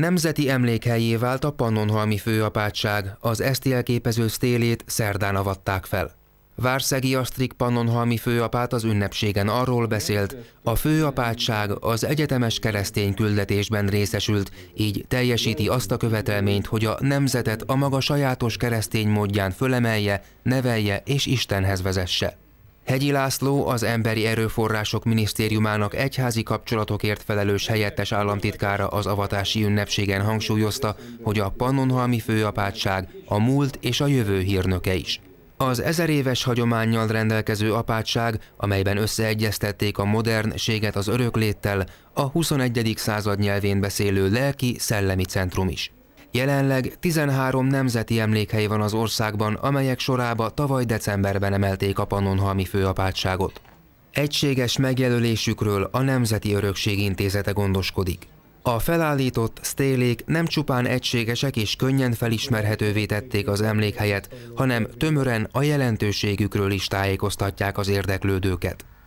Nemzeti emlékhelyé vált a Pannonhalmi főapátság, az ezt jelképező sztélét szerdán avatták fel. Várszegi Asztrik Pannonhalmi főapát az ünnepségen arról beszélt, a főapátság az egyetemes keresztény küldetésben részesült, így teljesíti azt a követelményt, hogy a nemzetet a maga sajátos keresztény módján fölemelje, nevelje és Istenhez vezesse. Hegyi László az Emberi Erőforrások Minisztériumának egyházi kapcsolatokért felelős helyettes államtitkára az avatási ünnepségen hangsúlyozta, hogy a Pannonhalmi főapátság a múlt és a jövő hírnöke is. Az ezer éves hagyományjal rendelkező apátság, amelyben összeegyeztették a modernséget az örökléttel, a 21. század nyelvén beszélő lelki-szellemi centrum is. Jelenleg 13 nemzeti emlékhely van az országban, amelyek sorába tavaly decemberben emelték a Pannonhalmi főapátságot. Egységes megjelölésükről a Nemzeti Örökség Intézete gondoskodik. A felállított sztélék nem csupán egységesek és könnyen felismerhetővé tették az emlékhelyet, hanem tömören a jelentőségükről is tájékoztatják az érdeklődőket.